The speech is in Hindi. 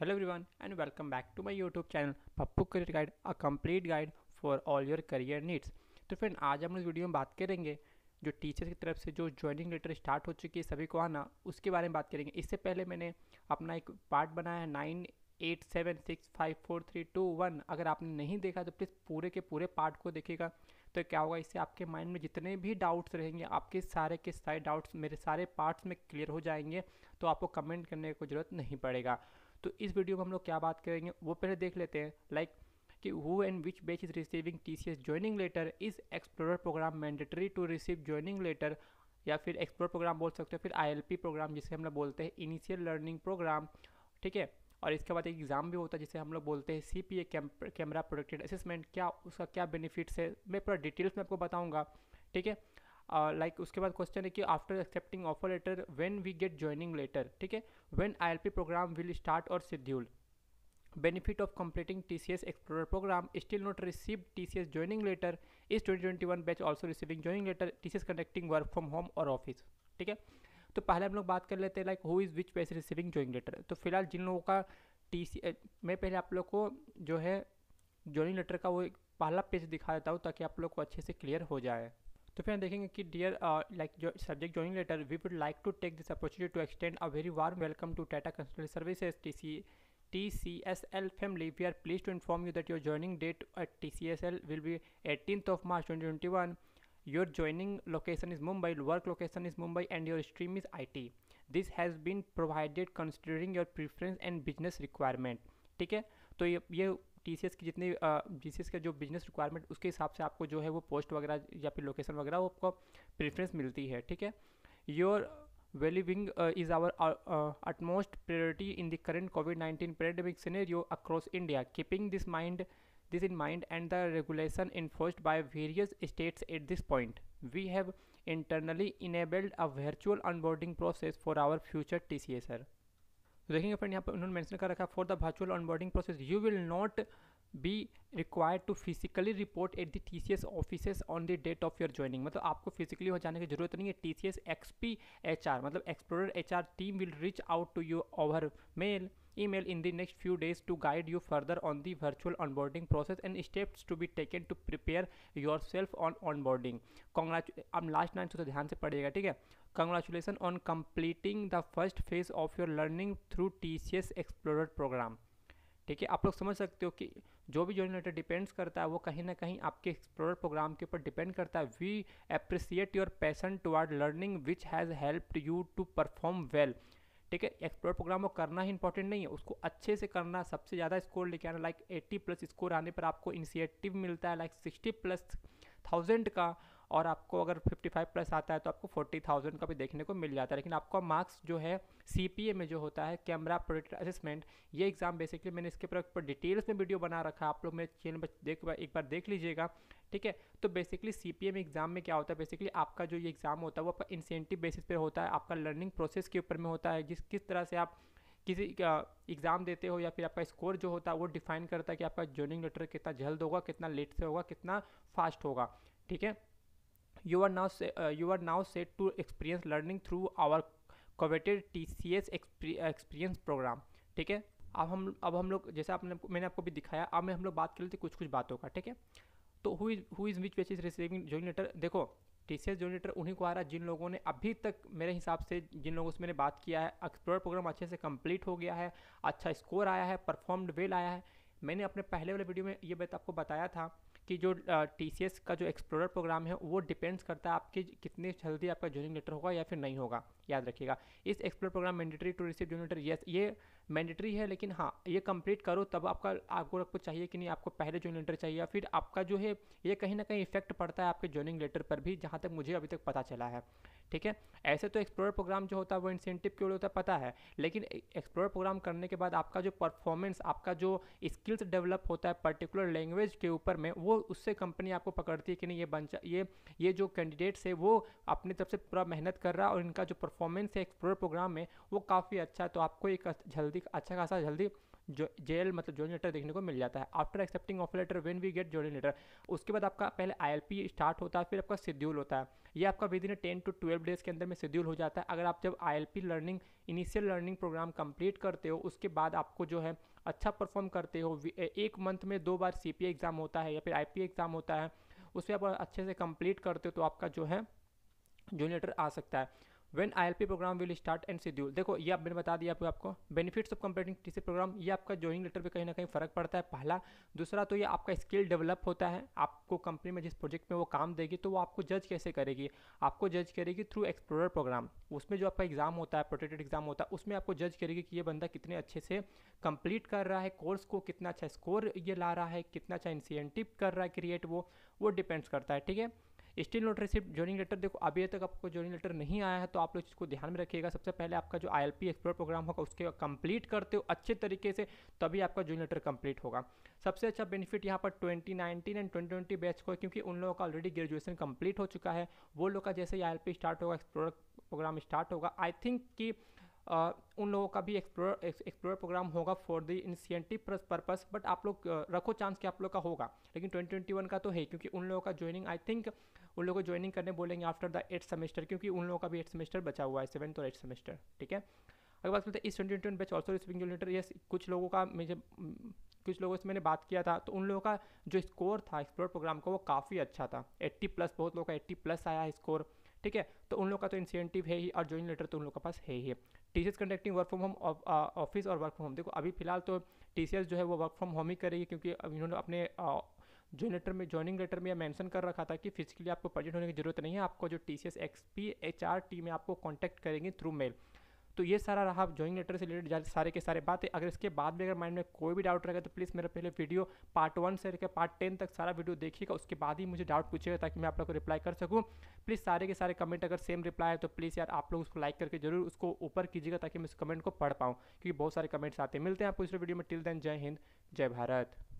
hello everyone and welcome back to my YouTube channel Pappu career guide a complete guide for all your career needs तो फ्रेंड आज हम इस वीडियो में बात करेंगे जो टीचर्स की तरफ से जो ज्वाइनिंग लेटर स्टार्ट हो चुकी है सभी को आना उसके बारे में बात करेंगे इससे पहले मैंने अपना एक पार्ट बनाया है nine eight seven six five four three two one अगर आपने नहीं देखा तो प्लीज़ पूरे के पूरे पार्ट को देखेगा तो क्या होगा इससे आपके माइंड में जितने भी डाउट्स रहेंगे आपके सारे के सारे डाउट्स मेरे सारे पार्ट्स में क्लियर हो जाएंगे तो आपको कमेंट करने की ज़रूरत नहीं पड़ेगा तो इस वीडियो में हम लोग क्या बात करेंगे वो पहले देख लेते हैं लाइक कि who and which batch is receiving T C S joining letter is explorer program mandatory to receive joining letter या फिर एक्सप्लोर प्रोग्राम बोल सकते हो फिर आई एल पी प्रोग्राम जिसे हम लोग बोलते हैं इनिशियल लर्निंग प्रोग्राम ठीक है और इसके बाद एक एग्ज़ाम भी होता है जिसे हम लोग बोलते हैं C P A camera proctored assessment क्या उसका क्या बेनिफिट्स है मैं पूरा डिटेल्स में आपको बताऊँगा ठीक है लाइक उसके बाद क्वेश्चन है कि after accepting offer letter when we get joining letter ठीक है when ILP program will start और schedule explore program still TCS receive T C S joining letter joining twenty twenty 2021 batch also letter T C TCS conducting work from home और ऑफिस ठीक है तो पहले हम लोग बात कर लेते हैं like who is which batch receiving joining letter तो फिलहाल जिन लोगों का टी सी मैं पहले आप लोग को जो है ज्वाइनिंग लेटर का वो पहला पेज दिखा देता हूँ ताकि आप लोग को अच्छे से क्लियर हो जाए तो फिर हम देखेंगे कि डियर लाइक जो subject joining letter we would like to take this opportunity to extend a very warm welcome to Tata consultant services T C T C S L family we are please to inform you that your joining date at T C S L will be eighteenth of March twenty twenty one your joining location is Mumbai work location is Mumbai and your stream is I T this has been provided considering your preference and business requirement ठीक है तो ये टी सी एस की जितनी जी सी एस का जो बिजनेस रिक्वायरमेंट उसके हिसाब से आपको जो है वो पोस्ट वगैरह या फिर लोकेशन वगैरह वो आपको प्रेफरेंस मिलती है ठीक है your wellbeing is our utmost priority in the current COVID nineteen pandemic scenario across India keeping this mind this in mind and the regulation enforced by various states at this point we have internally enabled a virtual onboarding process for our future T C A sir तो देखेंगे फ्रेंड यहाँ पर उन्होंने मैंशन कर रखा for the virtual onboarding process you will not be required to physically report at the T C S office on the date of your joining मतलब आपको फिजिकली हो जाने की जरूरत नहीं है T C S XP H R मतलब explore H R team will reach out to you over mail email in the next few days to guide you further on the virtual onboarding process and steps to be taken to prepare yourself on onboarding congratulations last तो नाइन तो से ध्यान से पढ़िएगा ठीक है congratulation on completing the first phase of your learning through T C S explorer program ठीक है आप लोग समझ सकते हो कि जो भी जॉइन लेटर डिपेंड्स करता है वो कहीं ना कहीं आपके एक्सप्लोरर प्रोग्राम के ऊपर डिपेंड करता है we appreciate your passion toward learning which has helped you to perform well ठीक है एक्सप्लोर प्रोग्राम को करना ही इंपॉर्टेंट नहीं है उसको अच्छे से करना सबसे ज़्यादा स्कोर लेके आना लाइक एट्टी प्लस स्कोर आने पर आपको इनिशिएटिव मिलता है लाइक सिक्सटी प्लस थाउजेंड का और आपको अगर 55 प्लस आता है तो आपको 40,000 का भी देखने को मिल जाता है लेकिन आपका मार्क्स जो है सी में जो होता है कैमरा प्रोडक्ट असेसमेंट ये एग्ज़ाम बेसिकली मैंने इसके ऊपर डिटेल्स में वीडियो बना रखा आप लोग मेरे चैनल पर देख एक बार देख लीजिएगा ठीक है तो बेसिकली सी पी एग्ज़ाम में क्या होता है बेसिकली आपका जो ये एग्ज़ाम होता है वो आपका इंसेंटिव बेसिस पर होता है आपका लर्निंग प्रोसेस के ऊपर में होता है जिस किस तरह से आप किसी एग्ज़ाम देते हो या फिर आपका स्कोर जो होता है वो डिफाइन करता है कि आपका जॉइनिंग लेटर कितना जल्द होगा कितना लेट से होगा कितना फास्ट होगा ठीक है यू आर नाउ से you are are set to experience learning through our coveted T C S experience program ठीक है अब हम अब हम लोग जैसे आपने मैंने आपको भी दिखाया अब मैं हम लोग बात कर लेते कुछ कुछ बातों का ठीक है तो who is who is which which is receiving join letter देखो T C S join letter उन्हीं को आ रहा है जिन लोगों ने अभी तक मेरे हिसाब से जिन लोगों से मैंने बात किया है एक्सप्लोर प्रोग्राम अच्छे से कंप्लीट हो गया है अच्छा स्कोर आया है परफॉर्म्ड वेल आया है मैंने अपने पहले वाले वीडियो में ये बात आपको बताया था कि जो टी एस का जो एक्सप्लोरर प्रोग्राम है वो डिपेंड्स करता है आपके कितने जल्दी आपका ज्वाइनिंग लेटर होगा या फिर नहीं होगा याद रखिएगा इस explore program mandatory to receive joining letter ये मैंडेटरी है लेकिन हाँ ये कंप्लीट करो तब आपका आपको आपको चाहिए कि नहीं आपको पहले ज्वाइनिंग लेटर चाहिए या फिर आपका जो है ये कहीं ना कहीं इफेक्ट पड़ता है आपके ज्वाइनिंग लेटर पर भी जहाँ तक मुझे अभी तक पता चला है ठीक है ऐसे तो एक्सप्लोर प्रोग्राम जो होता है वो इंसेंटिव क्यों होता है पता है लेकिन एक्सप्लोर प्रोग्राम करने के बाद आपका जो परफॉर्मेंस आपका जो स्किल्स डेवलप होता है पर्टिकुलर लैंग्वेज के ऊपर में वो उससे कंपनी आपको पकड़ती है कि नहीं ये बंचा ये ये जो कैंडिडेट्स है वो अपनी तरफ से पूरा मेहनत कर रहा है और इनका जो परफॉर्मेंस है एक्सप्लोर प्रोग्राम में वो काफ़ी अच्छा है तो आपको एक जल्दी अच्छा खासा जल्दी जो जे मतलब जॉइन लेटर देखने को मिल जाता है after accepting offer letter when we get join letter उसके बाद आपका पहले आई स्टार्ट होता है फिर आपका शेड्यूल होता है ये आपका within ten to twelve days के अंदर में शेड्यूल हो जाता है अगर आप जब I learning initial learning program complete करते हो उसके बाद आपको जो है अच्छा परफॉर्म करते हो एक मंथ में दो बार सी एग्ज़ाम होता है या फिर आई एग्ज़ाम होता है उस पर आप अच्छे से कंप्लीट करते हो तो आपका जो है लेटर आ सकता है when ILP program will start and schedule देखो ये मैंने बता दिया आपको आपको benefits of completing TC program ये आपका ज्वाइनिंग लेटर पे कहीं ना कहीं फ़र्क पड़ता है पहला दूसरा तो ये आपका स्किल डेवलप होता है आपको कंपनी में जिस प्रोजेक्ट में वो काम देगी तो वो आपको जज कैसे करेगी आपको जज करेगी थ्रू एक्सप्लोरर प्रोग्राम उसमें जो आपका एग्ज़ाम होता है प्रोटेक्टेड एग्जाम होता है उसमें आपको जज करेगी कि ये बंदा कितने अच्छे से कंप्लीट कर रहा है कोर्स को कितना अच्छा स्कोर ये ला रहा है कितना अच्छा इंसेंटिव कर रहा है क्रिएट वो वो डिपेंड्स करता है ठीक है still not receipt joining letter देखो अभी तक आपको ज्वाइनिंग लेटर नहीं आया है तो आप लोग इसको ध्यान में रखिएगा सबसे पहले आपका जो I L P explore program होगा उसके कंप्लीट करते हो अच्छे तरीके से तभी आपका ज्वाइनिंग लेटर कंप्लीट होगा सबसे अच्छा बेनिफिट यहाँ पर twenty nineteen and twenty twenty batch को क्योंकि उन लोगों का ऑलरेडी ग्रेजुएशन कंप्लीट हो चुका है वो लोग का जैसे ही आई एल पी स्टार्ट होगा एक्सप्लोर प्रोग्राम स्टार्ट होगा आई थिंक कि Uh, उन लोगों का भी एक्सप्लोर एक्सप्लोर प्रोग्राम होगा for the plus purpose but आप लोग रखो चांस कि आप लोग का होगा लेकिन 2021 का तो है क्योंकि उन लोगों का ज्वाइनिंग आई थिंक उन लोगों को ज्वाइनिंग करने बोलेंगे आफ्टर द एट सेमेस्टर क्योंकि उन लोगों का भी एट सेमेस्टर बचा हुआ है सेवन्थ और एट सेमेस्टर ठीक है अगर बात करते हैं तो इस twenty twenty batch also receiving यूनिटर यस कुछ लोगों का मुझे कुछ लोगों से मैंने बात किया था तो उन लोगों का जो स्कोर था एक्सप्लोर प्रोग्राम का वो काफ़ी अच्छा था एट्टी प्लस बहुत लोगों का एट्टी प्लस आया है स्कोर ठीक है तो उन लोग का तो इंसेंटिव है ही और ज्वाइन लेटर तो उन लोग के पास है ही है C conducting work from home office और वर्क फ्रॉम होम देखो अभी फिलहाल तो टी जो है वो वर्क फ्रॉम होम ही करेगी क्योंकि इन्होंने अपने uh, जो लेटर में ज्वाइनिंग लेटर में मेंशन कर रखा था कि फिजिकली आपको प्रेजेंट होने की जरूरत नहीं है आपको जो T C S X P H R T में आपको कॉन्टैक्ट करेंगे थ्रू मेल तो ये सारा रहा ज्वाइनिंग लेटर से रिलेटेड सारे के सारे बातें अगर इसके बाद भी अगर माइंड में कोई भी डाउट रहेगा तो प्लीज़ मेरा पहले वीडियो पार्ट वन से लेकर पार्ट टेन तक सारा वीडियो देखिएगा उसके बाद ही मुझे डाउट पूछेगा ताकि मैं आप लोग को रिप्लाई कर सकूँ प्लीज़ सारे के सारे कमेंट अगर सेम रिप्लाई है तो प्लीज़ यार आप लोग उसको लाइक करके जरूर उसको ऊपर कीजिएगा ताकि मैं उस कमेंट को पढ़ पाऊँ क्योंकि बहुत सारे कमेंट्स आते हैं मिलते हैं आपको इस वीडियो में टिल देन जय हिंद जय भारत